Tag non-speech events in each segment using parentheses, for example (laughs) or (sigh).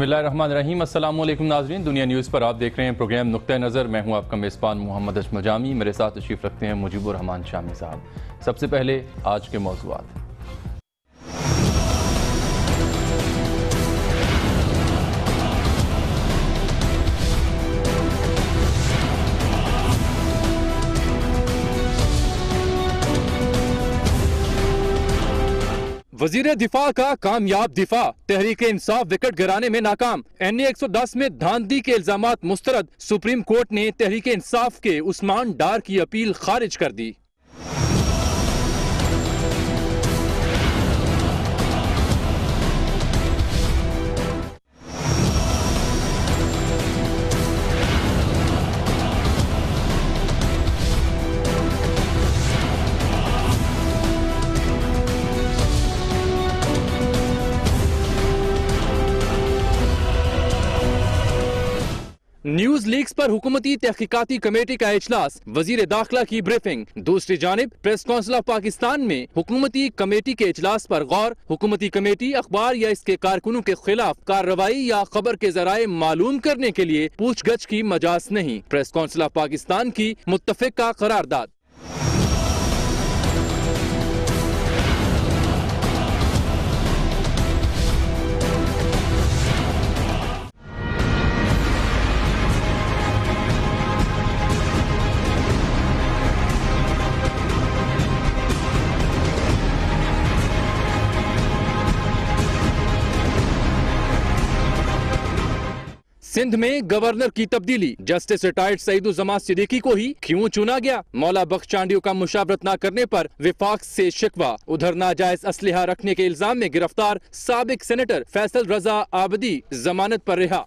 बसमीम अल्लाम नाजरीन दुनिया न्यूज़ पर आप देख रहे हैं प्रोग्राम नुक़ नज़र मैं हूं आपका मेज़बान मोहम्मद जामी मेरे साथ तशीफ़ रखते हैं मुजीबर रहमान शामी साहब सबसे पहले आज के मौजूद वजीर दिफा का कामयाब दिफा तहरीक इंसाफ विकेट गिराने में नाकाम एन ए में धांधी के इल्जाम मुस्तरद सुप्रीम कोर्ट ने तहरीक इंसाफ के उस्मान डार की अपील खारिज कर दी लीक्स पर हुकूमती तहकीकती कमेटी का अजलास वजीर दाखिला की ब्रीफिंग दूसरी जानब प्रेस काउंसिल ऑफ पाकिस्तान में हुकूमती कमेटी के अजलास पर गौर हुकूमती कमेटी अखबार या इसके कारकुनों के खिलाफ कार्रवाई या खबर के जराये मालूम करने के लिए पूछ गछ की मजाज नहीं प्रेस काउंसिल ऑफ पाकिस्तान की मुतफिक का करारदाद सिंध में गवर्नर की तब्दीली जस्टिस रिटायर्ड सईदुजमा सिद्दीकी को ही क्यों चुना गया मौला बख्श चांडियो का मुशावरत न करने पर विफाक से शिकवा उधर नाजायज असलहा रखने के इल्जाम में गिरफ्तार सबक सेनेटर फैसल रजा आबदी जमानत पर रिहा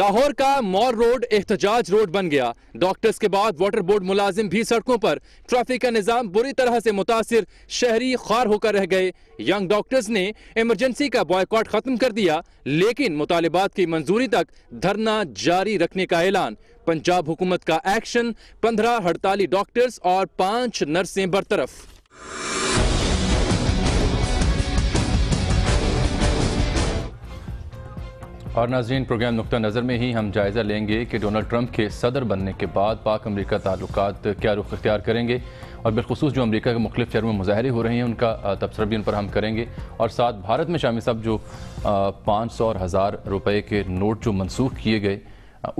लाहौर का मॉर रोड एहतजाज रोड बन गया डॉक्टर्स के बाद वाटर बोर्ड मुलाजिम भी सड़कों पर ट्रैफिक का निज़ाम बुरी तरह से मुतासर शहरी खार होकर रह गए यंग डॉक्टर्स ने इमरजेंसी का बॉयकॉट ख़त्म कर दिया लेकिन मुतालबात की मंजूरी तक धरना जारी रखने का ऐलान पंजाब हुकूमत का एक्शन पंद्रह हड़ताली डॉक्टर्स और पाँच नर्सें बरतरफ और नाजरीन प्रोग्राम नुक़ नज़र में ही हम जायज़ा लेंगे कि डोनाल्ड ट्रंप के सदर बनने के बाद पाक अमरीका ताल्लुक क्या रुख अख्तियार करेंगे और बिलखसूस जो अमरीका के मुख्तु शहर में मुजाहरे हो रहे हैं उनका तबसर भी उन पर हम करेंगे और साथ भारत में शामिल साहब जो पाँच सौ और हज़ार रुपये के नोट जो मनसूख किए गए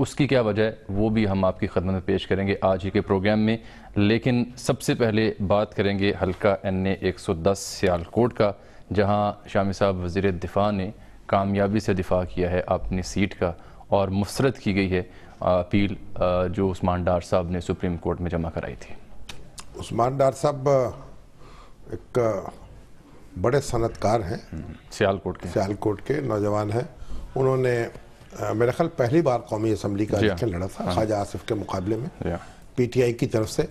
उसकी क्या वजह है वो भी हम आपकी खदमत में पेश करेंगे आज ही के प्रोग्राम में लेकिन सबसे पहले बात करेंगे हल्का एन ए एक सौ दस सियालकोट का जहाँ शामी साहब वजीर दिफ़ा ने कामयाबी से दिफा किया है अपनी सीट का और मुसरत की गई है अपील जो उस्मान डार साहब ने सुप्रीम कोर्ट में जमा कराई थी उस्मान डार साहब एक बड़े सनतकार हैं हम्म, सियालकोट के सियालकोट के नौजवान हैं उन्होंने मेरे ख्याल पहली बार कौमी असम्बली का इलेक्शन हाँ। लड़ा था हाँ। ख्वाजा आसिफ के मुकाबले में हाँ। पी टी आई की तरफ से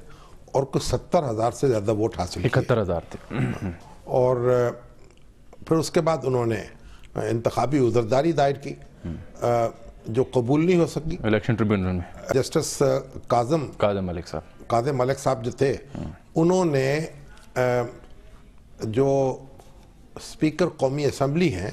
और कुछ सत्तर हज़ार से ज़्यादा वोट हासिल इकहत्तर हज़ार थे और फिर उसके बाद उन्होंने इंतबी उजरदारी दायर की जो कबूल नहीं हो सकी इलेक्शन ट्रिब्यूनल में जस्टिस काजम काजम मलिक साहब काजम मलिक साहब जो थे उन्होंने जो स्पीकर कौमी असम्बली हैं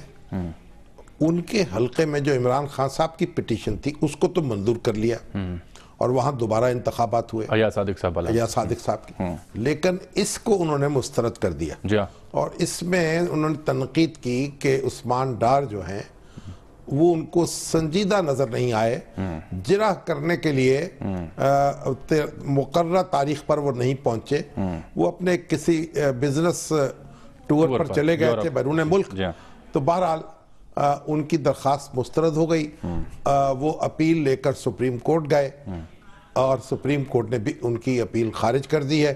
उनके हलके में जो इमरान खान साहब की पिटिशन थी उसको तो मंजूर कर लिया हम्म। और वहाँ दोबारा इंतबात हुए सादिक साहब के हम्म। लेकिन इसको उन्होंने मुस्तरद कर दिया हाँ। और इसमें उन्होंने तनकीद की कि उस्मान डार जो हैं वो उनको संजीदा नजर नहीं आए हम्म। जिरा करने के लिए हम्म। मुकर तारीख पर वो नहीं पहुंचे वो अपने किसी बिजनेस टूर पर, पर चले गए थे बैरून मुल्क हाँ। तो बहरहाल आ, उनकी दरख्वास्त मुस्तरद हो गई आ, वो अपील लेकर सुप्रीम कोर्ट गए और सुप्रीम कोर्ट ने भी उनकी अपील खारिज कर दी है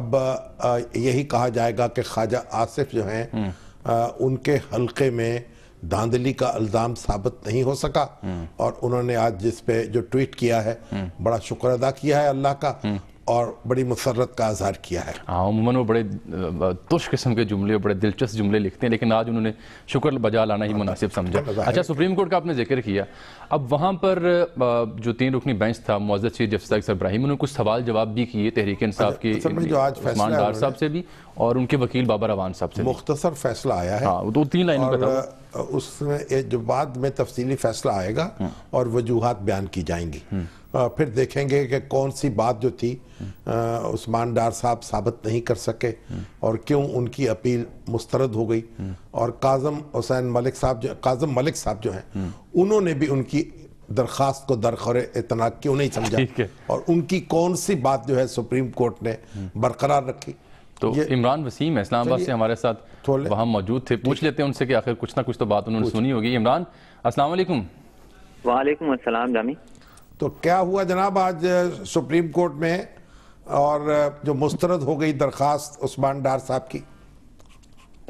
अब आ, यही कहा जाएगा कि ख्वाजा आसिफ जो हैं उनके हलके में धांधली का अल्ज़ाम साबित नहीं हो सका और उन्होंने आज जिस पे जो ट्वीट किया है बड़ा शुक्र अदा किया है अल्लाह का और बड़ी मुसरत का आज़ार किया है हाँ उमूमन वो बड़े तुश किस्म के जुमले बड़े दिलचस्प जुमले लिखते हैं लेकिन आज उन्होंने शुक्र बजा लाना ही मुनासिब समझा अच्छा सुप्रीम कोर्ट का आपने जिक्र किया अब वहाँ पर जो तीन रुकनी बेंच था मुआजत चीफ जफ्ता अक्सर इब्राहिम उन्होंने कुछ सवाल जवाब भी किए तहरीक इंसाफ अच्छा, के उस्मान साहब से भी और उनके वकील बाबा रवान साहब से मुख्तसर फैसला आया है हाँ, तो तीन लाइन उसमें जो बाद में तफसीली फैसला आएगा और वजूहत बयान की जाएंगी फिर देखेंगे कि कौन सी बात जो थी उस्मान डार साहब साबित नहीं कर सके और क्यों उनकी अपील मुस्तरद हो गई और काजम हुसैन मलिक साहब जो काजम मलिक साहब जो हैं उन्होंने भी उनकी दरखास्त को दरखर इतना क्यों नहीं समझा और उनकी कौन सी बात जो है सुप्रीम कोर्ट ने बरकरार रखी तो इमरान वसीम इस्लामाबाद से हमारे साथ वहाँ मौजूद थे पूछ लेते हैं उनसे कि आखिर कुछ ना कुछ तो बात उन्होंने सुनी होगी इमरान असलम वालेकुम असलम जामी तो क्या हुआ जनाब आज सुप्रीम कोर्ट में और जो मुस्तरद हो गई दरखास्त उस्मान डार साहब की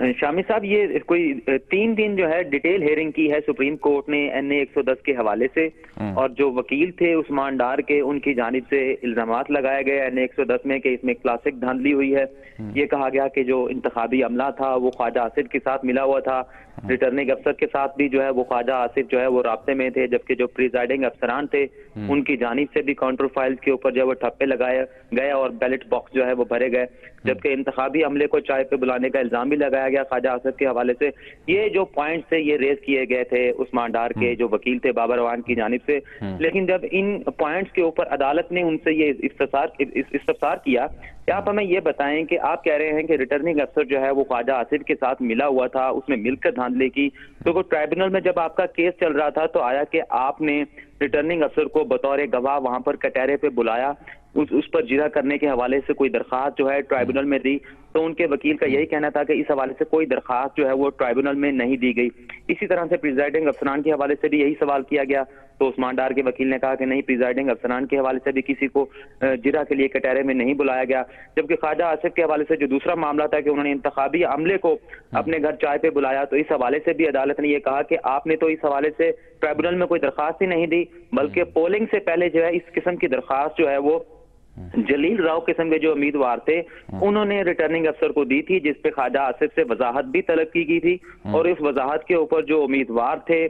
शामी साहब ये कोई तीन दिन जो है डिटेल हेयरिंग की है सुप्रीम कोर्ट ने एन ए के हवाले से हम्म। और जो वकील थे उस्मान डार के उनकी जानब से इल्जाम लगाए गए एन ए में कि इसमें क्लासिक धांधली हुई है हम्म। ये कहा गया कि जो इंतबी अमला था वो ख्वाजा आसिफ के साथ मिला हुआ था हम्म। रिटर्निंग अफसर के साथ भी जो है वो ख्वाजा आसिफ जो है वो रबते में थे जबकि जो प्रिजाइडिंग अफसरान थे उनकी जानब से भी काउंटर फाइल के ऊपर जो है वो ठप्पे लगाए गए और बैलेट बॉक्स जो है वो भरे गए जबकि इंतबी अमले को चाय पे बुलाने का इल्जाम भी लगाया गया ख्वाजा असद के हवाले से ये जो पॉइंट थे ये रेज किए गए थे उस्मान डार के हम्म। जो वकील थे बाबर अवान की जानब से हम्म। लेकिन जब इन पॉइंट के ऊपर अदालत ने उनसे ये इस्तार किया आप हमें ये बताएं कि आप कह रहे हैं कि रिटर्निंग अफसर जो है वो ख्वाजा आसिफ के साथ मिला हुआ था उसमें मिलकर धांधले की तो वो ट्राइब्यूनल में जब आपका केस चल रहा था तो आया कि आपने रिटर्निंग अफसर को बतौर गवाह वहां पर कटहरे पे बुलाया उस उस पर जिरा करने के हवाले से कोई दरखास्त जो है ट्राइब्यूनल में दी तो उनके वकील का यही कहना था कि इस हवाले से कोई दरखास्त जो है वो ट्राइब्यूनल में नहीं दी गई इसी तरह से प्रिजाइडिंग अफसरान के हवाले से भी यही सवाल किया गया तो उस्मान डार के वकील ने कहा कि नहीं प्रिजाइडिंग अफसरान के हवाले से भी किसी को जिरा के लिए कटहरे में नहीं बुलाया गया जबकि ख्वाजा आसिफ के हवाले से जो दूसरा मामला था कि उन्होंने इंतबी अमले को हाँ। अपने घर चाय पे बुलाया तो इस हवाले से भी अदालत ने यह कहा कि आपने तो इस हवाले से ट्राइब्यूनल में कोई दरखास्त ही नहीं दी बल्कि हाँ। पोलिंग से पहले जो है इस किस्म की दरखास्त जो है वो हम्म। जलील राव किस्म के जो उम्मीदवार थे हम्म। उन्होंने रिटर्निंग अफसर को दी थी जिसपे ख्वाजा आसिफ से वजाहत भी तलब की गई थी हम्म। और इस वजाहत के ऊपर जो उम्मीदवार थे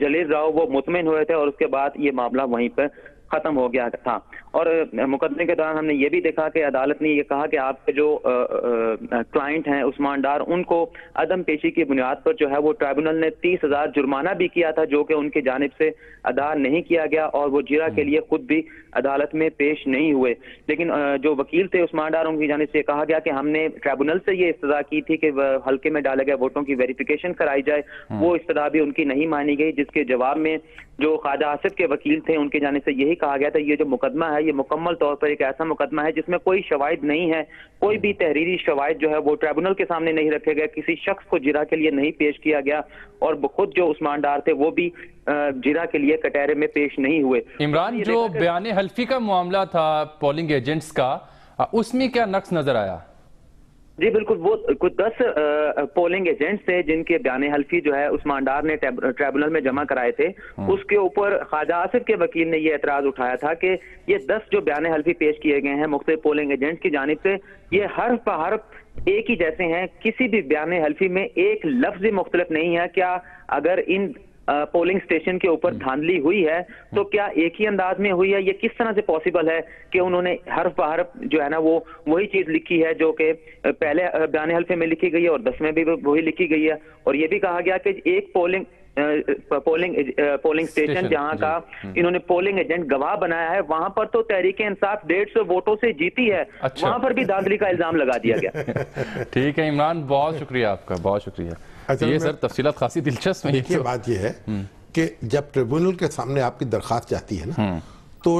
जलील राव वो मुतमिन हुए थे और उसके बाद ये मामला वहीं पर खत्म हो गया था और मुकदमे के दौरान हमने ये भी देखा कि अदालत ने ये कहा कि आपके जो क्लाइंट हैं उस्मान डार उनको अदम पेशी की बुनियाद पर जो है वो ट्राइब्यूनल ने तीस हजार जुर्माना भी किया था जो कि उनकी जानब से अदा नहीं किया गया और वो जिरा के लिए खुद भी अदालत में पेश नहीं हुए लेकिन जो वकील थे उस्मान डार उनकी जानब से कहा गया कि हमने ट्राइब्यूनल से ये इस्तः की थी कि हल्के में डाले गए वोटों की वेरिफिकेशन कराई जाए हम्म। वो इस्तः भी उनकी नहीं मानी गई जिसके जवाब में जो ख्वाजा आसिफ के वकील थे उनके जाने से यही कहा गया था ये जो मुकदमा है ये मुकम्मल तौर पर एक ऐसा मुकदमा है जिसमें कोई शवायद नहीं है कोई भी तहरीरी शवायद जो है वो ट्राइब्यूनल के सामने नहीं रखे गए किसी शख्स को जिरा के लिए नहीं पेश किया गया और खुद जो उस्मान डार थे वो भी जिरा के लिए कटहरे में पेश नहीं हुए इमरान तो जो बयान हल्फी का मामला था पोलिंग एजेंट्स का उसमें क्या नक्स नजर आया जी बिल्कुल वो कुछ दस पोलिंग एजेंट्स थे जिनके बयान हल्फी जो है उस्मान डार ने ट्रिब्यूनल में जमा कराए थे हम्म। उसके ऊपर ख्वाजा आसिफ के वकील ने ये एतराज उठाया था कि ये दस जो बयान हल्फी पेश किए गए हैं मुख्त पोलिंग एजेंट्स की जानब से ये हर्फ पर हर्फ एक ही जैसे हैं किसी भी बयान हल्फी में एक लफ्ज मुख्तलिफ नहीं है क्या अगर इन पोलिंग स्टेशन के ऊपर हम्म। धांधली हुई है तो हम्म। क्या एक ही अंदाज में हुई है ये किस तरह से पॉसिबल है कि उन्होंने हर बाहर जो है ना वो वही चीज लिखी है जो कि पहले बयान हल्फे में लिखी गई है और दस में भी वही लिखी गई है और ये भी कहा गया कि एक पोलिंग पोलिंग पोलिंग स्टेशन जहां का हम्म। इन्होंने पोलिंग एजेंट गवाह बनाया है वहां पर तो तहरीके इंसाफ डेढ़ सौ वोटों से जीती है अच्छा। वहां पर भी धांधली का इल्जाम लगा दिया गया (laughs) ठीक है इमरान बहुत शुक्रिया आपका बहुत शुक्रिया ये सर तफसीत खासी दिलचस्प है तो। बात यह है हम्म। कि जब ट्रिब्यूनल के सामने आपकी दरखास्त जाती है ना हम्म। तो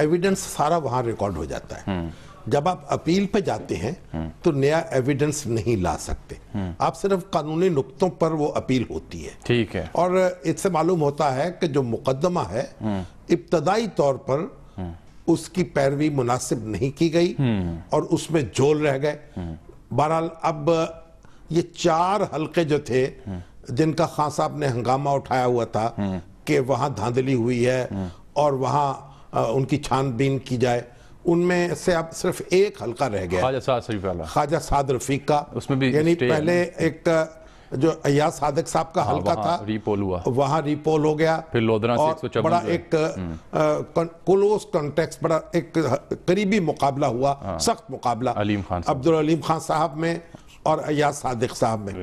एविडेंस सारा वहाँ रिकॉर्ड हो जाता है हम्म। जब आप अपील पे जाते हैं तो नया एविडेंस नहीं ला सकते आप सिर्फ कानूनी नुकतों पर वो अपील होती है ठीक है और इससे मालूम होता है कि जो मुकदमा है इब्तदाई तौर पर उसकी पैरवी मुनासिब नहीं की गई और उसमें झोल रह गए बहरहाल अब ये चार हलके जो थे जिनका खान साहब ने हंगामा उठाया हुआ था कि वहां धांधली हुई है और वहाँ उनकी छानबीन की जाए उनमें से अब सिर्फ एक हलका रह गया ख्वाजा साद साद रफीक का उसमें भी यानी पहले एक जो अयाज सादक साहब का हाँ, हल्का था रिपोल हुआ वहां रिपोल हो गया फिर लोधरा और हम्म। बड़ा एक क्लोज कॉन्टेक्स्ट बड़ा एक करीबी मुकाबला हुआ हाँ, सख्त मुकाबला अलीम खान अब्दुल अलीम खान साहब में और अयाज सादिक साहब में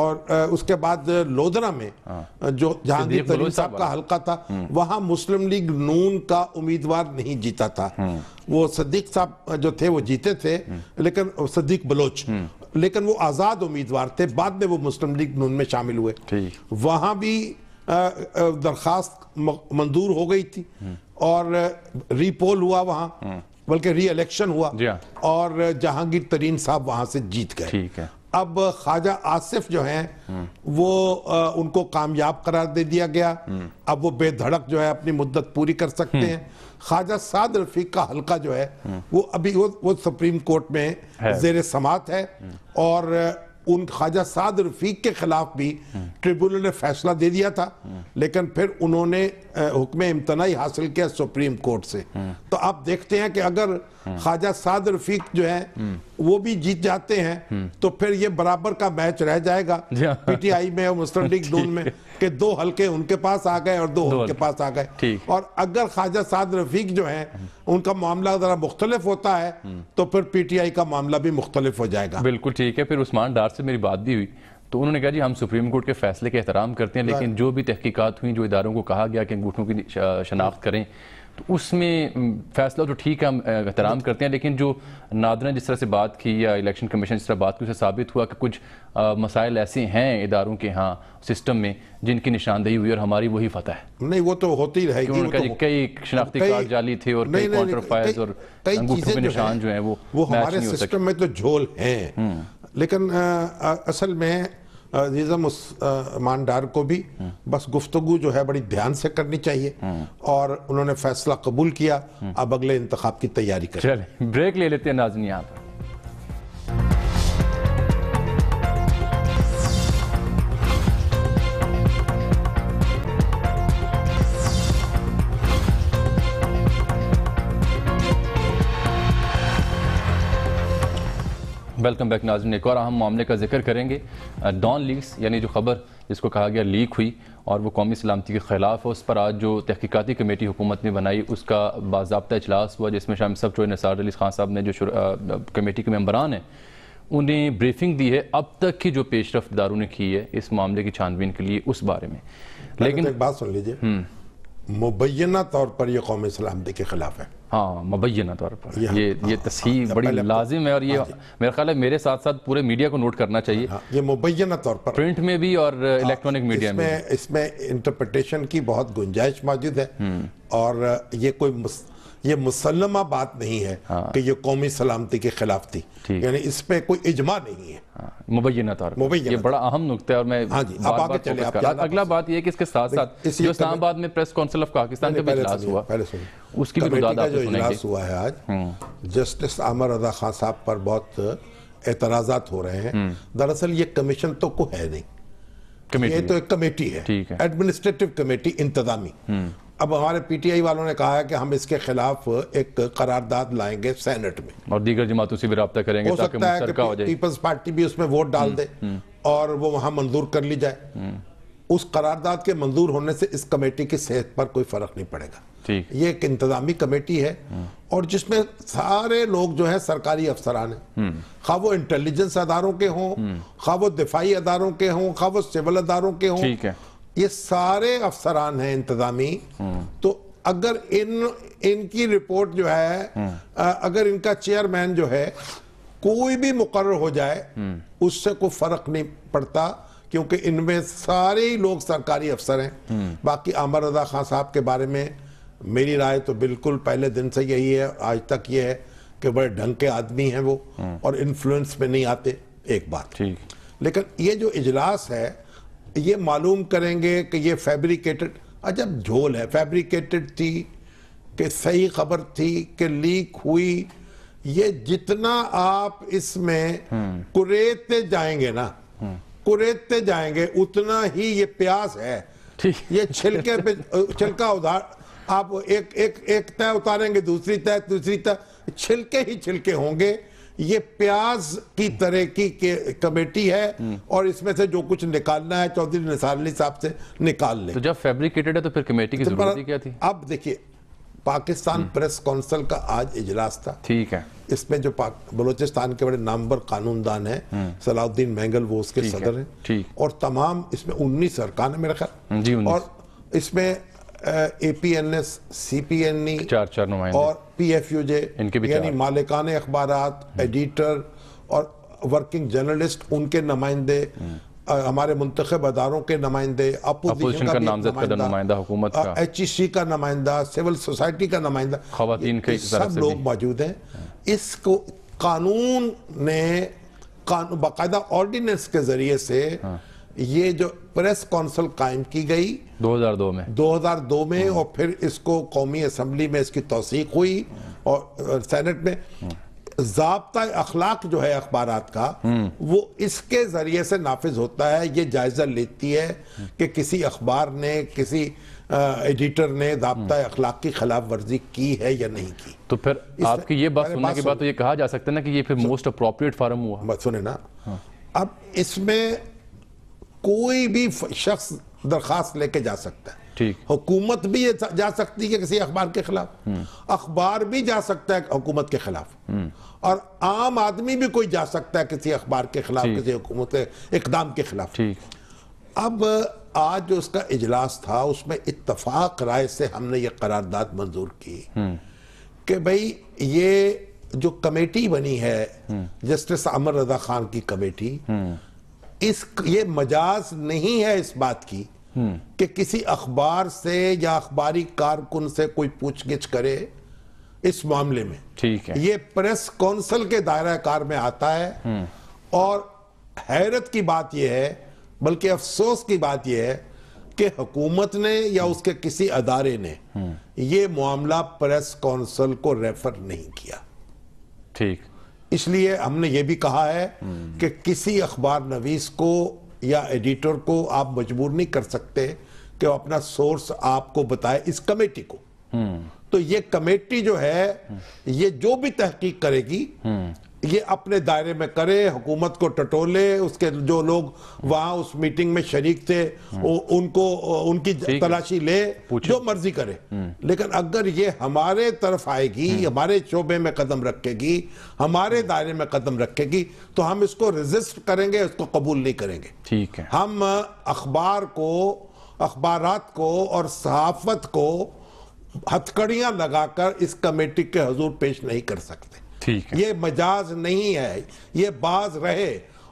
और उसके बाद लोधरा में हाँ। जो जहांगीर तरीन साहब का हल्का था हम्म। वहां मुस्लिम लीग नून का उम्मीदवार नहीं जीता था हम्म। वो सदीक साहब जो थे वो जीते थे हम्म। लेकिन सदीक बलोच लेकिन वो आज़ाद उम्मीदवार थे बाद में वो मुस्लिम लीग नून में शामिल हुए वहां भी दरखास्त मंजूर हो गई थी और रीपोल हुआ वहां बल्कि री इलेक्शन हुआ हाँ। और जहांगीर तरीन साहब वहां से जीत गए ठीक है अब ख्वाजा आसिफ जो हैं हम्म। वो आ, उनको कामयाब करार दे दिया गया हम्म। अब वो बेधड़क जो है अपनी मुद्दत पूरी कर सकते हम्म। हैं ख्वाजा साद रफीक का हल्का जो है वो अभी वो, वो सुप्रीम कोर्ट में जेर समात है और उन ख्वाजा साद रफीक के खिलाफ भी ट्रिब्यूनल ने फैसला दे दिया था लेकिन फिर उन्होंने हुक्म इम्तनाई हासिल किया सुप्रीम कोर्ट से तो आप देखते हैं कि अगर ख्वाजा साद रफीक जो है वो भी जीत जाते हैं तो फिर ये बराबर का मैच रह जाएगा (laughs) हाँ। पीटीआई में और मुस्लिम लीग (laughs) दोन में कि दो हल्के उनके पास आ गए और दो, दो उनके पास आ गए और अगर ख्वाजा साद रफीक जो है उनका मामला जरा मुख्तलिफ होता है तो फिर पीटीआई का मामला भी मुख्तलिफ हो जाएगा बिल्कुल ठीक है फिर उस्मान डार से मेरी बात भी हुई तो उन्होंने कहा जी हम सुप्रीम कोर्ट के फैसले के एहतराम करते हैं लेकिन जो भी तहकीकत हुई जो इदारों को कहा गया कि अंगूठों की शनाख्त करें तो उसमें फैसला तो ठीक है हम एहतराम करते हैं लेकिन जो नादर ने जिस तरह से बात की या इलेक्शन कमीशन जिस तरह बात की उससे साबित हुआ कि कुछ मसाइल ऐसे हैं इदारों के यहाँ सिस्टम में जिनकी निशानदेही हुई और हमारी वही फतह है नहीं वो तो होती रहेगी तो कई शनाख्ती कार्ड जाली थे और कई कॉन्ट्रोफाइज और निशान जो है वो हमारे सिस्टम में तो झोल है हम्म। लेकिन असल में उस ईमानदार को भी बस गुफ्तु जो है बड़ी ध्यान से करनी चाहिए और उन्होंने फैसला कबूल किया अब अगले इंतखाब की तैयारी करें ब्रेक ले लेते हैं नाजनिया यहाँ पर वेलकम बैक नाजन एक और अहम मामले का जिक्र करेंगे डॉन लीक्स यानी जो खबर जिसको कहा गया लीक हुई और वो कौमी सलामती के ख़िलाफ़ है उस पर आज जो तहकीकती कमेटी हुकूमत ने बनाई उसका बाबा अजलास हुआ जिसमें शाम सब चो नसार अली खान साहब ने जो कमेटी के मम्बरान हैं उन्हें ब्रीफिंग दी है अब तक की जो पेश दारों ने की है इस मामले की छानबीन के लिए उस बारे में तो लेकिन एक बात सुन लीजिए हम्म। मुबैना तौर पर यह कौमी सलामती के ख़िलाफ़ है हाँ मुबैना तौर पर ये ये, हाँ, तस्हीर हाँ, बड़ी लाजिम है और ये हाँ, मेरा ख्याल है मेरे साथ साथ पूरे मीडिया को नोट करना चाहिए हाँ, ये मुबैना तौर पर प्रिंट में भी और इलेक्ट्रॉनिक मीडिया में इसमें इंटरप्रटेशन की बहुत गुंजाइश मौजूद है हम्म। और ये कोई ये मुसलमा बात नहीं है हाँ। कि ये कौमी सलामती के खिलाफ थी यानी इस पर कोई इजमा नहीं है हाँ। मुबैना तौर मुबैया बड़ा अहम नुकता है और मैं हाँ जी आप आगे चले अगला बात यह कि इसके साथ साथ इस्लामाबाद में प्रेस काउंसिल ऑफ पाकिस्तान का इजलास हुआ पहले सुनिए उसकी भी जो इजलास हुआ है आज हम्म। जस्टिस आमर रजा खान साहब पर बहुत एतराजात हो रहे हैं हम्म। दरअसल ये कमीशन तो को है नहीं ये तो एक कमेटी है एडमिनिस्ट्रेटिव कमेटी इंतजामी हम्म। अब हमारे पीटीआई वालों ने कहा है कि हम इसके खिलाफ एक करारदाद लाएंगे सेनेट में और दीगर जमातों से भी रहा करेंगे हो सकता है कि पीपल्स पार्टी भी उसमें वोट डाल दे हम्म, हम्म। और वो वहां मंजूर कर ली जाए हम्म। उस करारदाद के मंजूर होने से इस कमेटी की सेहत पर कोई फर्क नहीं पड़ेगा ये एक इंतजामी कमेटी है और जिसमें सारे लोग जो है सरकारी अफसरान हैं खा वो इंटेलिजेंस अदारों के हों खा वो दिफाई अदारों के हों खा वो सिविल अदारों के हों ये सारे अफसरान हैं इंतजामी तो अगर इन इनकी रिपोर्ट जो है अगर इनका चेयरमैन जो है कोई भी मुकर हो जाए उससे कोई फर्क नहीं पड़ता क्योंकि इनमें सारे ही लोग सरकारी अफसर हैं बाकी आमर रजा खान साहब के बारे में मेरी राय तो बिल्कुल पहले दिन से यही है आज तक ये है कि बड़े ढंग के आदमी हैं वो और इन्फ्लुएंस में नहीं आते एक बात ठीक लेकिन ये जो इजलास है ये मालूम करेंगे कि ये फैब्रिकेटेड अजब अच्छा, झोल है फैब्रिकेटेड थी कि सही खबर थी कि लीक हुई ये जितना आप इसमें हम्म। कुरेते जाएंगे ना हम्म। कुरेते जाएंगे उतना ही ये प्यास है ये छिलके पे छिलका उधार आप एक एक एक तय उतारेंगे दूसरी तय दूसरी तय छिलके ही छिलके होंगे ये प्याज की तरह की कमेटी है हम्म। और इसमें से जो कुछ निकालना है चौधरी निसार अली साहब से निकाल ले तो जब फैब्रिकेटेड है तो फिर कमेटी की तो जरूरत क्या थी अब देखिए पाकिस्तान हम्म। प्रेस काउंसिल का आज इजलास था ठीक है इसमें जो बलोचिस्तान के बड़े नामवर कानूनदान है हम्म। सलाउद्दीन मैंगल वो उसके सदर है ठीक और तमाम इसमें उन्नीस सरकार है मेरा ख्याल और इसमें A P N S C P N E चार चार और पी एफ यू जे यानी मालिकान अखबार हम्म। एडिटर और वर्किंग जर्नलिस्ट उनके नुमाइंदे हम्म। हमारे मुंतब अदारों के नुमाइंदे अपोजिशन का नुमाइंदा हुकूमत का एच ई सी का नुमाइंदा सिविल सोसाइटी का नुमाइंदा खातन के सब लोग मौजूद हैं इसको कानून ने बाकायदा ऑर्डिनेंस के जरिए से हाँ। ये जो प्रेस काउंसिल कायम की गई 2002 में 2002 में और फिर इसको कौमी असम्बली में इसकी तोसीक हुई और सेनेट में जबता अखलाक जो है अखबार का हम्म। वो इसके ज़रिए से नाफिज होता है ये जायज़ा लेती है कि किसी अखबार ने किसी एडिटर ने जबता हम्म। अखलाक की खिलाफ वर्जी की है या नहीं की तो फिर आपकी ये बात सुनने के बाद तो ये कहा जा सकता है ना कि ये फिर मोस्ट अप्रोप्रिएट फॉर्म हुआ बस सुने ना हाँ। अब इसमें कोई भी शख्स दरखास्त लेके जा सकता है ठीक हुकूमत भी जा सकती है किसी अखबार के खिलाफ अखबार भी जा सकता है हुकूमत के खिलाफ और आम आदमी भी कोई जा सकता है किसी अखबार के खिलाफ किसी हुकूमत के इकदाम के खिलाफ ठीक अब आज जो उसका इजलास था उसमें इतफाक राय से हमने ये करारदाद मंजूर की हम्म। कि भाई ये जो कमेटी बनी है हम्म। जस्टिस अमर रजा खान की कमेटी हम्म। इस ये मजाज नहीं है इस बात की हम्म। कि किसी अखबार से या अखबारी कारकुन से कोई पूछगिछ करे इस मामले में ठीक है ये प्रेस काउंसिल के दायरा कार में आता है हम्म। और हैरत की बात यह है बल्कि अफसोस की बात यह है कि हुकूमत ने या हम्म। उसके किसी अदारे ने यह मामला प्रेस काउंसिल को रेफर नहीं किया ठीक इसलिए हमने ये भी कहा है कि किसी अखबार नवीस को या एडिटर को आप मजबूर नहीं कर सकते कि वो अपना सोर्स आपको बताए इस कमेटी को हम्म। तो ये कमेटी जो है ये जो भी तहकीक करेगी हम्म। ये अपने दायरे में करे हुकूमत को टटोले उसके जो लोग वहाँ उस मीटिंग में शरीक थे उ, हम्म। उनको उनकी तलाशी ले जो मर्जी करे हम्म। लेकिन अगर ये हमारे तरफ आएगी हम्म। हमारे शोबे में कदम रखेगी हमारे दायरे में कदम रखेगी तो हम इसको रेजिस्ट करेंगे उसको कबूल नहीं करेंगे ठीक है हम अखबार को अखबार को और सहाफत को हथकड़ियाँ लगाकर इस कमेटी के हजूर पेश नहीं कर सकते ठीक ये मजाज नहीं है ये बाज रहे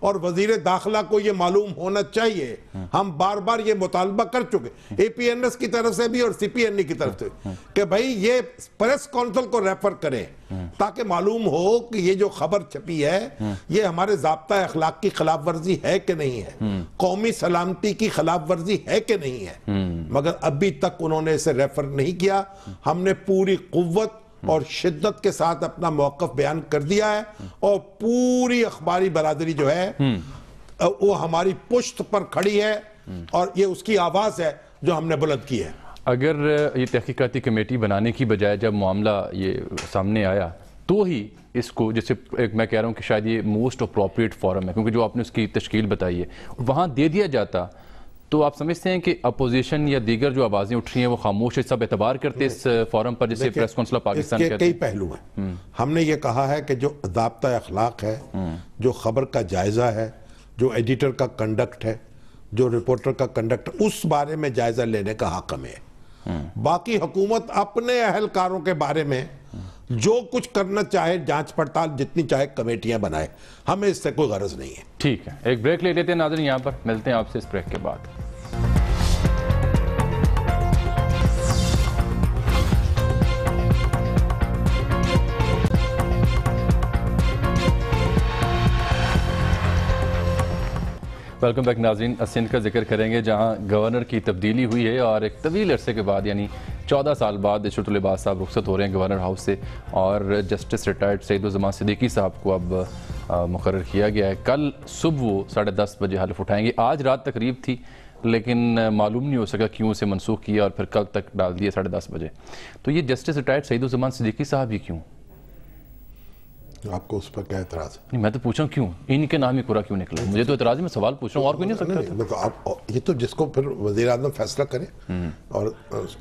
और वजीर दाखिला को ये मालूम होना चाहिए हम बार बार ये मुतालबा कर चुके ए पी एन एस की तरफ से भी और सीपीएनए e की तरफ से कि भाई ये प्रेस काउंसिल को रेफर करें ताकि मालूम हो कि ये जो खबर छपी है ये हमारे जबता अखलाक की खिलाफ वर्जी है कि नहीं है कौमी सलामती की खिलाफ वर्जी है कि नहीं है मगर अभी तक उन्होंने इसे रेफर नहीं किया हमने पूरी कुत हम्म। और शिद्दत के साथ अपना मौकफ बयान कर दिया है और पूरी अखबारी बरादरी जो है हम्म। वो हमारी पुश्त पर खड़ी है हम्म। और ये उसकी आवाज़ है जो हमने बुलंद की है अगर ये तहकीकती कमेटी बनाने की बजाय जब मामला ये सामने आया तो ही इसको जैसे एक मैं कह रहा हूँ कि शायद ये मोस्ट अप्रोप्रिएट फॉरम है क्योंकि जो आपने उसकी तश्कील बताई है वहाँ दे दिया जाता तो आप समझते हैं कि अपोजिशन या दीगर जो आवाज़ें उठ रही हैं वो खामोश है सब एतबार करते इस हम्म। फोरम पर जैसे प्रेस काउंसिल पाकिस्तान के कई पहलू हैं हम्म। हमने ये कहा है कि जो जबता अखलाक है हम्म। जो खबर का जायज़ा है जो एडिटर का कंडक्ट है जो रिपोर्टर का कंडक्ट उस बारे में जायज़ा लेने का हक हमें है बाकी हुकूमत अपने अहलकारों के बारे में जो कुछ करना चाहे जांच पड़ताल जितनी चाहे कमेटियां बनाए हमें इससे कोई गरज नहीं है ठीक है एक ब्रेक ले लेते हैं नाजन यहाँ पर मिलते हैं आपसे इस ब्रेक के बाद वेलकम बैक नाजीन सिंध का जिक्र करेंगे जहाँ गवर्नर की तब्दीली हुई है और एक तवील अरसे के बाद यानी चौदह साल बाद इशरत साहब रुखसत हो रहे हैं गवर्नर हाउस से और जस्टिस रिटायर्ड सैदुलजमान सिद्दीकी साहब को अब मुकर किया गया है कल सुबह वो साढ़े दस बजे हल्फ उठाएंगे आज रात तकरीब थी लेकिन मालूम नहीं हो सका क्यों उसे मनसूख किया और फिर कल तक डाल दिया साढ़े दस बजे तो ये जस्टिस रिटायर्ड सैदुलजमान सिद्दीकी साहब ही क्यों आपको उस पर क्या एतराज नहीं मैं तो पूछा क्यों इनके नाम ही कुरा क्यों निकला मुझे तो एतराज में सवाल पूछ रहा हूँ और कोई नहीं सकता नहीं, नहीं, मतलब आप ये तो जिसको फिर वजी अजम फैसला करे हम्म। और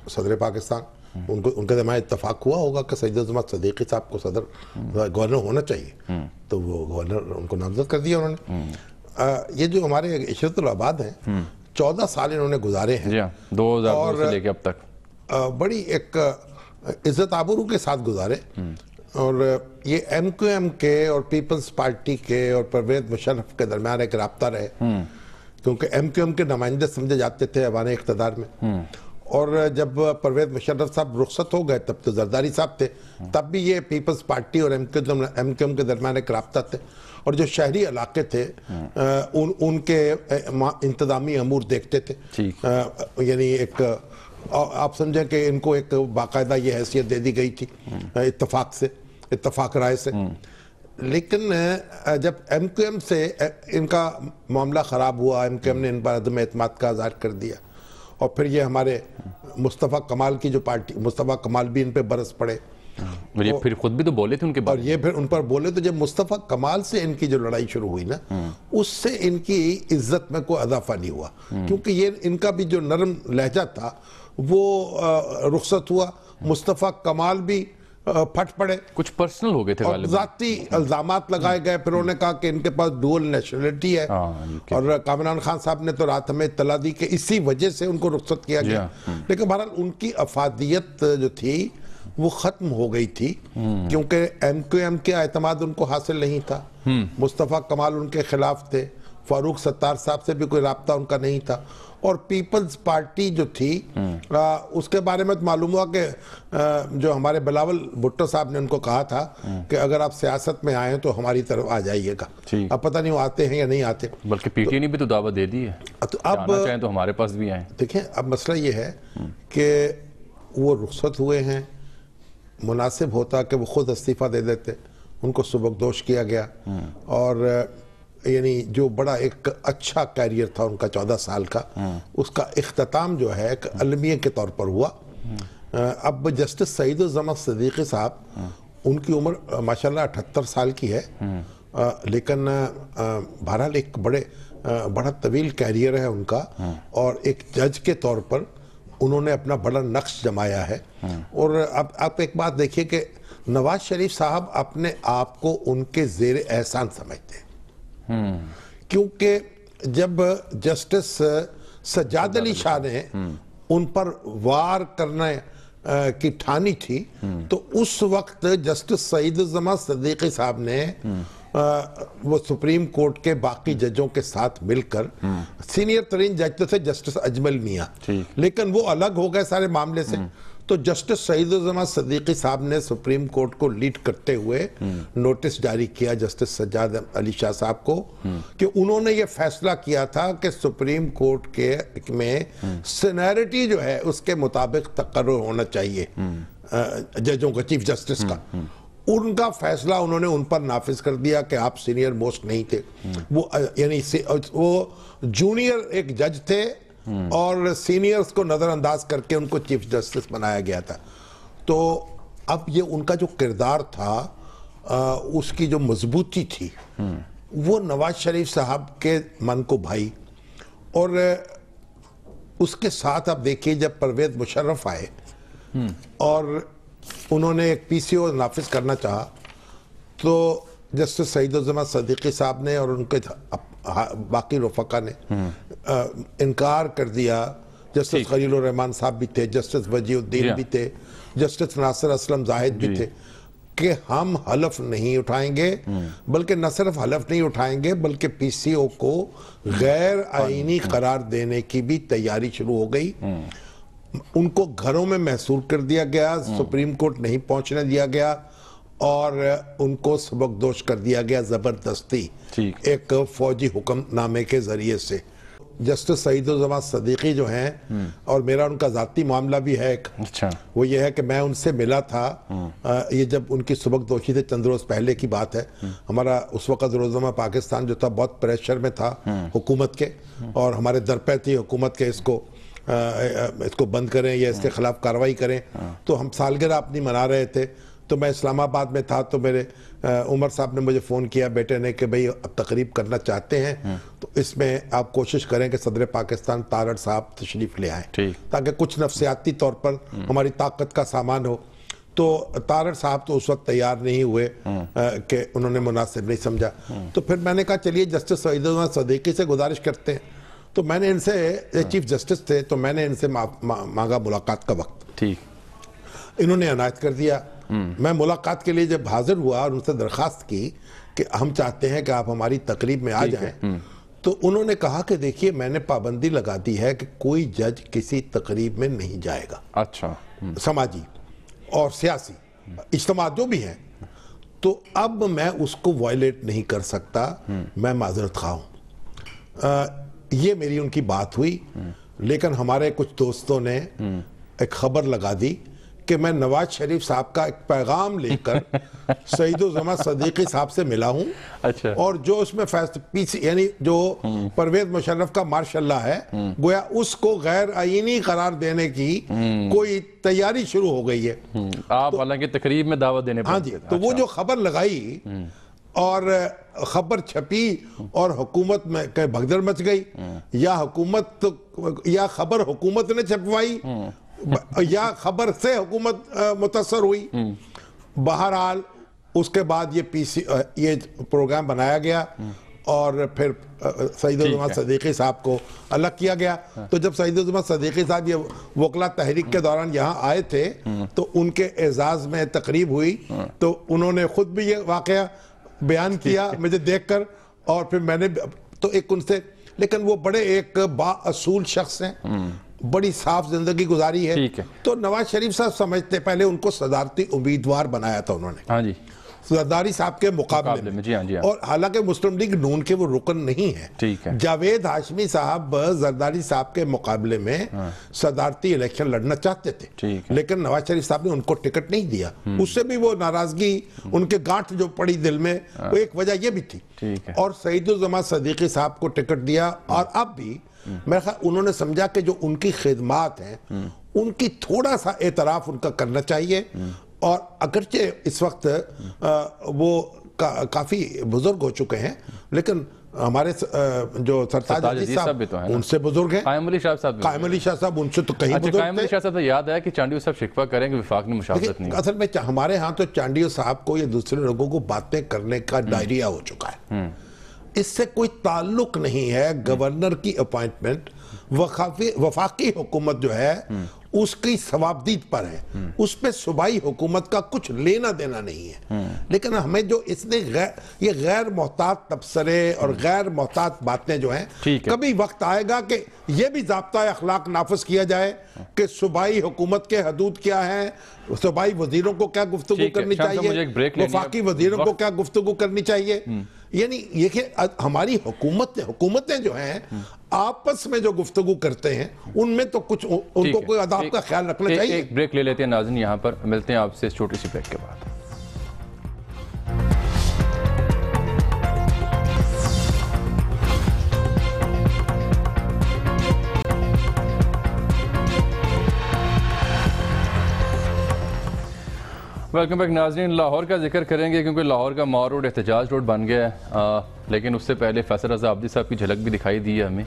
सदर पाकिस्तान उनको उनके दिमाग इतफाक हुआ होगा कि सईदुलजमा सदीकी साहब को सदर हम्म। गवर्नर होना चाहिए हम्म। तो वो गवर्नर उनको नामजद कर दिया उन्होंने ये जो हमारे इशरतलाबाद हैं चौदह साल इन्होंने गुजारे हैं हाँ, दो हजार लेके अब तक बड़ी एक इज्जत आबरू के साथ गुजारे और ये एम क्यू एम के और पीपल्स पार्टी के और परवेज मुशरफ के दरम्यान एक रबता रहे हम्म। क्योंकि एम क्यू एम के नुमाइंदे समझे जाते थे हमारे इकतदार में हम्म। और जब परवेज मुशरफ साहब रुख्सत हो गए तब तो जरदारी साहब थे हम्म। तब भी ये पीपल्स पार्टी और एम क्यू एम के दरमियान एक रबता थे और जो शहरी इलाके थे उन उनके इंतजामी अमूर देखते थे यानी एक आप समझें कि इनको एक बाकायदा ये हैसियत दे दी गई थी इतफाक से इतफाक राय से हम्म। लेकिन जब एम क्यू एम से इनका मामला ख़राब हुआ एम क्यू एम ने इन पर अदम अतमाद का आज़ार कर दिया और फिर ये हमारे मुस्तफ़ा कमाल की जो पार्टी मुस्तफ़ा कमाल भी इन पर बरस पड़े और ये तो फिर खुद भी तो बोले थे उनके बाद और ये फिर उन पर बोले तो जब मुस्तफ़ा कमाल से इनकी जो लड़ाई शुरू हुई ना हम्म। उससे इनकी इज्जत में कोई अजाफा नहीं हुआ हम्म। क्योंकि ये इनका भी जो नरम लहजा था वो रुखसत हुआ मुस्तफ़ा कमाल भी फट पड़े कुछ पर्सनल हो गए थे जाती इल्जाम लगाए गए फिर उन्होंने कहा कि इनके पास डुअल नेशनलिटी है हाँ, और कामरान खान साहब ने तो रात में इतला दी कि इसी वजह से उनको रुख्सत किया गया hmm. लेकिन बहरहाल उनकी अफादियत जो थी वो ख़त्म हो गई थी hmm. क्योंकि एम क्यू एम के अतमाद उनको हासिल नहीं था hmm. मुस्तफ़ा कमाल उनके खिलाफ थे फारूक सत्तार साहब से भी कोई रबता उनका नहीं था और पीपल्स पार्टी जो थी आ, उसके बारे में तो मालूम हुआ कि जो हमारे बिलावल भुट्टो साहब ने उनको कहा था कि अगर आप सियासत में आए तो हमारी तरफ आ जाइएगा अब पता नहीं वो आते हैं या नहीं आते बल्कि पीटीए ने भी तो दावा दे दी है तो अब चाहें तो हमारे पास भी आए देखें अब मसला ये है कि वो रुख्सत हुए हैं मुनासिब होता कि वो खुद इस्तीफ़ा दे देते उनको सबकदोश किया गया हम्म। और यानी जो बड़ा एक अच्छा कैरियर था उनका चौदह साल का उसका अख्ताम जो है एक अलमिया के तौर पर हुआ अब जस्टिस सईद जमा सदीक साहब उनकी उम्र माशाल्लाह अठहत्तर साल की है आ, लेकिन बहरहाल एक बड़े आ, बड़ा तवील कैरियर है उनका और एक जज के तौर पर उन्होंने अपना बड़ा नक्श जमाया है और अब आप एक बात देखिए कि नवाज शरीफ साहब अपने आप को उनके जेर एहसान समझते हैं क्योंकि जब जस्टिस सजाद अली शाह ने हम्म। उन पर वार करने की ठानी थी हम्म। तो उस वक्त जस्टिस सईद जमा सदीकी साहब ने हम्म। वो सुप्रीम कोर्ट के बाकी जजों के साथ मिलकर सीनियर तरीन जज तो थे जस्टिस अजमल मियाँ लेकिन वो अलग हो गए सारे मामले से तो जस्टिस उजमा सदीकी साहब ने सुप्रीम कोर्ट को लीड करते हुए नोटिस जारी किया जस्टिस सज्जाद अली शाह साहब को कि उन्होंने ये फैसला किया था कि सुप्रीम कोर्ट के में सीनैरिटी जो है उसके मुताबिक तकर होना चाहिए जजों का चीफ जस्टिस का उनका फैसला उन्होंने उन पर नाफिज कर दिया कि आप सीनियर मोस्ट नहीं थे वो यानी वो जूनियर एक जज थे और सीनियर्स को नज़रअंदाज करके उनको चीफ जस्टिस बनाया गया था तो अब ये उनका जो किरदार था आ, उसकी जो मजबूती थी वो नवाज शरीफ साहब के मन को भाई और उसके साथ आप देखिए जब परवेज मुशर्रफ आए और उन्होंने एक पीसीओ नाफिज करना चाहा तो जस्टिस सईदुजमा सदीकी साहब ने और उनके बाकी रफका ने इनकार कर दिया जस्टिस रहमान साहब भी थे जस्टिस वजीउद्दीन भी थे जस्टिस नासिर असलम जाहिद भी थे कि हम हलफ नहीं उठाएंगे hmm. बल्कि न सिर्फ हलफ नहीं उठाएंगे बल्कि पीसीओ को गैर hmm. आइनी hmm. करार देने की भी तैयारी शुरू हो गई उनको घरों में महसूर कर दिया गया सुप्रीम कोर्ट नहीं पहुंचने दिया गया और उनको सबक दोष कर दिया गया जबरदस्ती एक फौजी हुक्म नामे के जरिए से जस्टिस सईदुलजमा सदीकी जो हैं हम्म। और मेरा उनका ज़ाती मामला भी है एक अच्छा वो ये है कि मैं उनसे मिला था आ, हम्म। ये जब उनकी सबक दोषी थे चंद रोज़ पहले की बात है हम्म। हमारा उस वक्त रोजनामा पाकिस्तान जो था बहुत प्रेशर में था हुकूमत के और हमारे दरपे थी हुकूमत के इसको आ, इसको बंद करें या इसके खिलाफ कार्रवाई करें हाँ। तो हम सालगिरह अपनी मना रहे थे तो मैं इस्लामाबाद में था तो मेरे उमर साहब ने मुझे फ़ोन किया बेटे ने कि भाई अब तकरीब करना चाहते हैं हाँ। तो इसमें आप कोशिश करें कि सदर पाकिस्तान तारड़ साहब तशरीफ़ ले आए ताकि कुछ नफसियाती तौर पर हाँ। हमारी ताकत का सामान हो तो तारड़ साहब तो उस वक्त तैयार नहीं हुए हाँ। कि उन्होंने मुनासिब नहीं समझा तो फिर मैंने कहा चलिए जस्टिस सईदुल्ला सदीकी से गुजारिश करते हैं तो मैंने इनसे चीफ जस्टिस थे तो मैंने इनसे मांगा मुलाकात का वक्त ठीक इन्होंने अनायत कर दिया मैं मुलाकात के लिए जब हाजिर हुआ और उनसे दरखास्त की कि हम चाहते हैं कि आप हमारी तकरीब में आ जाएं हम्म। तो उन्होंने कहा कि देखिए मैंने पाबंदी लगा दी है कि कोई जज किसी तकरीब में नहीं जाएगा अच्छा हम्म। समाजी और सियासी इज्तम जो भी हैं तो अब मैं उसको वायलेट नहीं कर सकता हम्म। मैं माजरत खा हूँ ये मेरी उनकी बात हुई लेकिन हमारे कुछ दोस्तों ने एक खबर लगा दी कि मैं नवाज शरीफ साहब का एक पैगाम लेकर (laughs) सईदुलजमा सदीकी साहब से मिला हूँ अच्छा। और जो उसमें यानी जो हम्म। परवेज मुशर्रफ का मार्शल्ला है हम्म। गोया उसको गैर आइनी करार देने की हम्म। कोई तैयारी शुरू हो गई है आप तो, तकरीब में दावा देने हाँ जी तो अच्छा। वो जो खबर लगाई और खबर छपी और हुकूमत में भगदड़ मच गई या हुकूमत या खबर हुकूमत ने छपवाई या खबर से हुकूमत मुतासर हुई हम्म। बहरहाल उसके बाद ये पीसी ये प्रोग्राम बनाया गया हम्म। और फिर सईदुलजमा सदीकी साहब को अलग किया गया हाँ। तो जब सईदुलजमा सदीकी साहब ये वकला तहरीक के हम्म। दौरान यहाँ आए थे तो उनके एजाज़ में तकरीब हुई हाँ। तो उन्होंने ख़ुद भी ये वाक़ बयान किया मुझे देख कर और फिर मैंने तो एक उनसे लेकिन वो बड़े एक बासूल शख्स हैं बड़ी साफ जिंदगी गुजारी है है तो नवाज शरीफ साहब समझते पहले उनको सदारती उम्मीदवार बनाया था उन्होंने हाँ जी सरदारी साहब के मुकाबले, मुकाबले में जी हाँ जी हाँ। और हालांकि मुस्लिम लीग नून के वो रुकन नहीं है ठीक है जावेद हाशमी साहब जरदारी साहब के मुकाबले में हाँ। सदारती इलेक्शन लड़ना चाहते थे लेकिन नवाज शरीफ साहब ने उनको टिकट नहीं दिया हम्म। उससे भी वो नाराजगी उनके गांठ जो पड़ी दिल में हाँ। वो एक वजह ये भी थी और सईदुलजमा सदीकी साहब को टिकट दिया और अब भी मेरा ख्याल उन्होंने समझा कि जो उनकी खिदमात हैं उनकी थोड़ा सा एतराफ़ उनका करना चाहिए और अगरचे इस वक्त आ, वो का, काफ़ी बुजुर्ग हो चुके हैं लेकिन हमारे जो सरताज साहब तो उनसे बुजुर्ग हैं कायम अली शाह साहब कायम अली शाह साहब उनसे तो कहीं अच्छा, कायम अली शाह साहब तो याद है कि चांडियो साहब शिकवा करें कि विफाक ने मुशावरत नहीं असल में हमारे यहाँ तो चांडियो साहब को या दूसरे लोगों को बातें करने का डायरिया हो चुका है हम्म। इससे कोई ताल्लुक नहीं है गवर्नर की अपॉइंटमेंट वफाकी हुकूमत जो है उसकी सवाबदीद पर है उस पर सूबाई हुकूमत का कुछ लेना देना नहीं है लेकिन हमें जो इसने गैर ये गैर मोहतात तबसरे और गैर मोहतात बातें जो हैं है। कभी वक्त आएगा कि ये भी जबता अखलाक नाफज किया जाए कि सूबाई हुकूमत के हदूद क्या है सूबाई वजीरों को क्या गुफ्तु करनी चाहिए वफाकी वजीरों को क्या गुफ्तु करनी चाहिए हम्म। यानी ये कि हमारी हुकूमतें हुकूमतें जो हैं आपस में जो गुफ्तगु करते हैं उनमें तो कुछ उनको कोई अदाब का ख्याल रखना चाहिए एक ब्रेक ले लेते हैं नाजन यहाँ पर मिलते हैं आपसे इस छोटी सी ब्रेक के बाद वेलकम बैक नाजरीन लाहौर का जिक्र करेंगे क्योंकि लाहौर का मॉल रोड एहतजाज रोड बन गया है आ, लेकिन उससे पहले फैसल रजा आबदी साहब की झलक भी दिखाई दी है हमें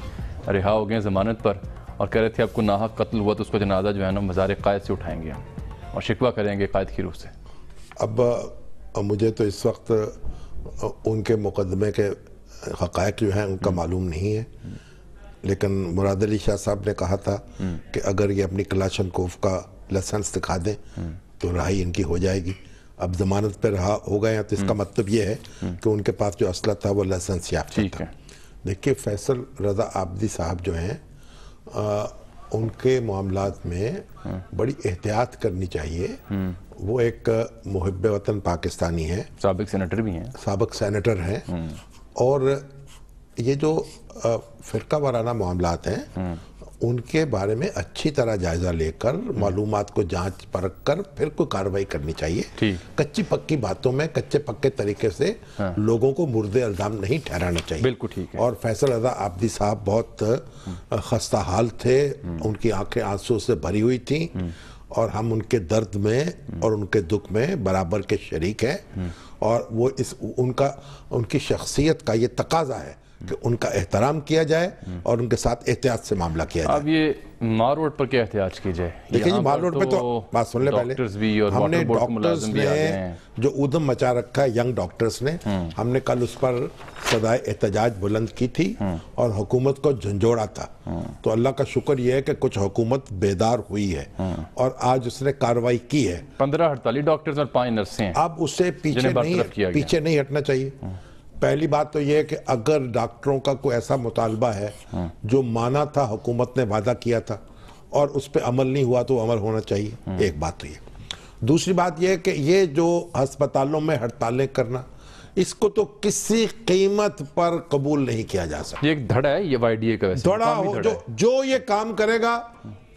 रिहा हो गए ज़मानत पर और कह रहे थे आपको नाहक कत्ल हुआ तो उसका जनाजा जो है ना मज़ार क़ायद से उठाएंगे हम और शिकवा करेंगे कायद की रूह से अब मुझे तो इस वक्त उनके मुकदमे के हक़ जो हैं उनका हम्म। मालूम नहीं है लेकिन मुराद अली शाह साहब ने कहा था हम्म। कि अगर ये अपनी कलाशन कोफ का लसेंस दिखा दें हम्म। तो रहाई इनकी हो जाएगी अब जमानत पर रहा हो गए हैं तो इसका हम्म। मतलब ये है हम्म। कि उनके पास जो असला था वो लाइसेंस याफ्ता था देखिए फैसल रजा आबदी साहब जो हैं उनके मामला में हाँ। बड़ी एहतियात करनी चाहिए हम्म। वो एक मुहब वतन पाकिस्तानी है सबक सेनेटर भी हैं सबक सेनेटर हैं और ये जो फ़िरका वाराना मामला हैं उनके बारे में अच्छी तरह जायजा लेकर मालूम को जांच परख कर फिर कोई कार्रवाई करनी चाहिए कच्ची पक्की बातों में कच्चे पक्के तरीके से हाँ। लोगों को मुर्दे अल्जाम नहीं ठहराना चाहिए बिल्कुल ठीक है और फैसल रजा आबदी साहब बहुत खस्ता हाल थे उनकी आंखें आंसू से भरी हुई थी और हम उनके दर्द में और उनके दुख में बराबर के शरीक हैं और वो इस उनका उनकी शख्सियत का ये तकाजा है कि उनका एहतराम किया जाए और उनके साथ एहतियात से मामला किया जाए अब ये मार रोड पर क्या एहतियात की जाए देखिए जी मार रोड पर तो, तो बात सुन ले पहले हमने डॉक्टर्स ने जो उधम मचा रखा है यंग डॉक्टर्स ने हम्म। हमने कल उस पर सदाए एहतजाज बुलंद की थी हम्म। और हुकूमत को झंझोड़ा था हम्म। तो अल्लाह का शुक्र यह है कि कुछ हुकूमत बेदार हुई है और आज उसने कार्रवाई की है पंद्रह हड़ताली डॉक्टर्स और पाँच नर्सें अब उसे पीछे नहीं पीछे नहीं हटना चाहिए पहली बात तो यह है कि अगर डॉक्टरों का कोई ऐसा मुतालबा है हाँ। जो माना था हुकूमत ने वादा किया था और उस पर अमल नहीं हुआ तो अमल होना चाहिए हाँ। एक बात तो ये दूसरी बात यह कि ये जो अस्पतालों में हड़तालें करना इसको तो किसी कीमत पर कबूल नहीं किया जा सकता ये एक धड़ा है ये वाईडीए का धड़ा हो जो जो ये काम करेगा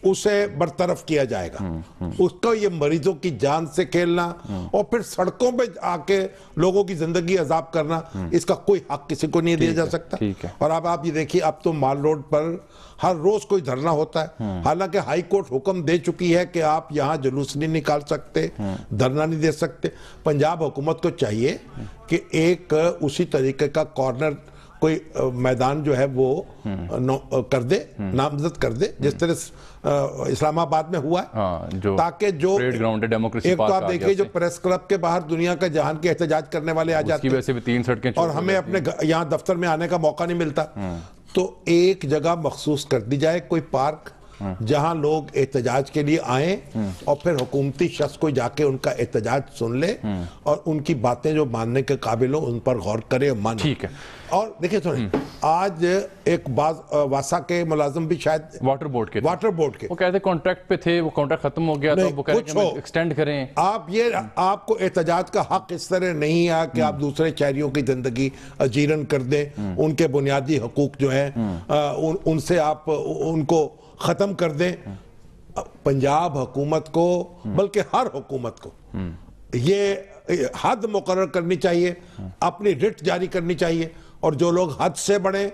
उसे बरतरफ किया जाएगा हम्म, हम्म। उसको ये मरीजों की जान से खेलना हम्म। और फिर सड़कों पे आके लोगों की जिंदगी अजाब करना इसका कोई हक किसी को नहीं दिया जा सकता और अब आप ये देखिए अब तो माल रोड पर हर रोज कोई धरना होता है हालांकि हाई कोर्ट हुक्म दे चुकी है कि आप यहाँ जुलूस नहीं निकाल सकते धरना नहीं दे सकते पंजाब हुकूमत को चाहिए कि एक उसी तरीके का कॉर्नर कोई मैदान जो है वो हम्म। कर दे हम्म। नामजद कर दे जिस हम्म। तरह इस्लामाबाद में हुआ है हाँ, ताकि जो एक तो आप देखिए जो प्रेस क्लब के बाहर दुनिया का जहान के एहतजाज करने वाले आ जाते वैसे भी तीन सड़कें और हमें अपने यहाँ दफ्तर में आने का मौका नहीं मिलता तो एक जगह मखसूस कर दी जाए कोई पार्क हाँ। जहां लोग एहतजाज के लिए आए हाँ। और फिर हुकूमती शख्स को जाके उनका एहतजाज सुन ले हाँ। और उनकी बातें जो मानने के काबिल हो उन पर गौर करे मान ठीक है और देखिए सुनिए हम्म। आज एक बाज वासा के मुलाजम भी शायद वाटर बोर्ड के वाटर बोर्ड के वो कहते कॉन्ट्रैक्ट पे थे वो कॉन्ट्रैक्ट खत्म हो गया तो वो कुछ हो एक्सटेंड करें आप ये हम्म। आपको एहतजाज का हक इस तरह नहीं है कि आप हम्म। दूसरे शहरियों की जिंदगी अजीरन कर दें उनके बुनियादी हकूक जो है उनसे आप उनको ख़त्म कर दें पंजाब हुकूमत को बल्कि हर हुकूमत को ये हद मुकर करनी चाहिए अपनी रिट जारी करनी चाहिए और जो लोग हद से बढ़े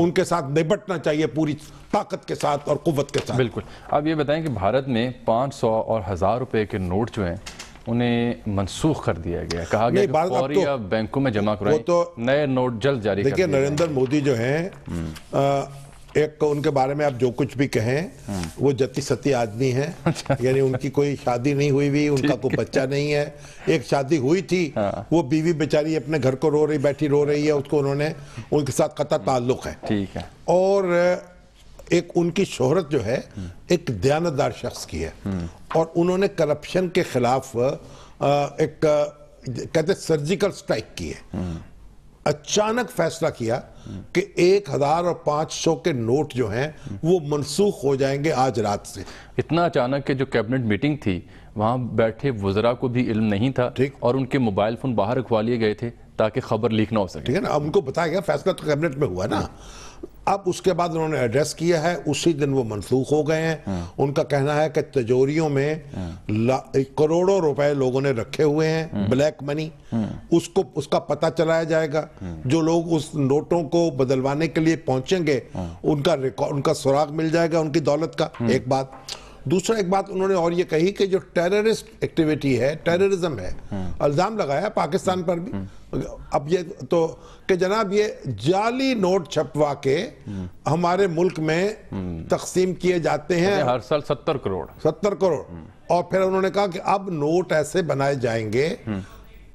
उनके साथ निपटना चाहिए पूरी ताकत के साथ और कुत के साथ बिल्कुल अब ये बताएं कि भारत में 500 और हज़ार रुपए के नोट जो हैं उन्हें मनसूख कर दिया गया कहा गया कि तो, बैंकों में जमा करो तो नए नोट जल्द जारी देखिए नरेंद्र मोदी जो है हम्म। एक उनके बारे में आप जो कुछ भी कहें वो जति सती आदमी है अच्छा। यानी उनकी कोई शादी नहीं हुई हुई उनका कोई बच्चा नहीं है एक शादी हुई थी हाँ। वो बीवी बेचारी अपने घर को रो रही बैठी रो रही है उसको उन्होंने उनके साथ कता ताल्लुक है ठीक है और एक उनकी शोहरत जो है एक दयानदार शख्स की है और उन्होंने करप्शन के खिलाफ एक कहते सर्जिकल स्ट्राइक की है अचानक फैसला किया कि एक हजार और पांच सौ के नोट जो हैं वो मनसूख हो जाएंगे आज रात से इतना अचानक के जो कैबिनेट मीटिंग थी वहां बैठे वजरा को भी इल्म नहीं था ठीक और उनके मोबाइल फोन बाहर रखवा लिए गए थे ताकि खबर लिखना ना हो सके ठीक है ना उनको बताया गया फैसला तो कैबिनेट में हुआ ना अब उसके बाद उन्होंने एड्रेस किया है उसी दिन वो मनसूख हो गए हैं हाँ। उनका कहना है कि तिजोरियों में हाँ। करोड़ों रुपए लोगों ने रखे हुए हैं ब्लैक हाँ। मनी उसको उसका पता चलाया जाएगा जो लोग उस नोटों को बदलवाने के लिए पहुंचेंगे उनका रिकॉर्ड उनका सुराग मिल जाएगा उनकी दौलत का एक बात दूसरा एक बात उन्होंने और ये कही कि जो टेररिस्ट एक्टिविटी है टेररिज्म है अल्जाम लगाया पाकिस्तान पर भी अब ये तो कि जनाब ये जाली नोट छपवा के हमारे मुल्क में तकसीम किए जाते हैं हर साल सत्तर करोड़ सत्तर करोड़ और फिर उन्होंने कहा कि अब नोट ऐसे बनाए जाएंगे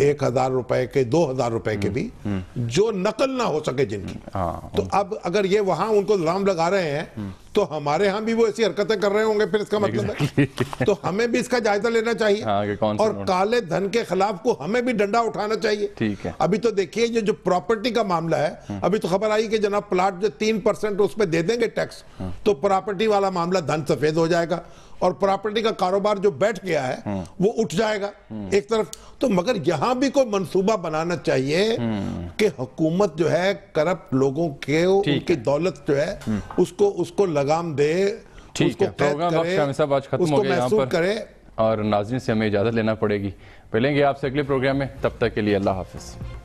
एक हजार रुपए के दो हजार रुपए के हम्म, भी हम्म। जो नकल ना हो सके जिनकी हाँ, हाँ, हाँ। तो अब अगर ये वहां उनको इल्जाम लगा रहे हैं हम्म। तो हमारे यहां भी वो ऐसी हरकतें कर रहे होंगे फिर इसका मतलब है तो हमें भी इसका जायजा लेना चाहिए आ, और काले धन के खिलाफ को हमें भी डंडा उठाना चाहिए ठीक है अभी तो देखिए ये जो प्रॉपर्टी का मामला है अभी तो खबर आई कि जनाब प्लाट जो तीन परसेंट उस पर दे देंगे टैक्स तो प्रॉपर्टी वाला मामला धन सफेद हो जाएगा और प्रॉपर्टी का कारोबार जो बैठ गया है हम्म। वो उठ जाएगा हम्म। एक तरफ तो मगर यहां भी कोई मंसूबा बनाना चाहिए हम्म। कि हुकूमत जो है करप्ट लोगों के उनकी दौलत जो है उसको उसको लगाम दे उसको प्रोग्राम साहब आज खत्म हो गया पर करे और नाजिन से हमें इजाजत लेना पड़ेगी मिलेंगे आपसे अगले प्रोग्राम में तब तक के लिए अल्लाह हाफिज़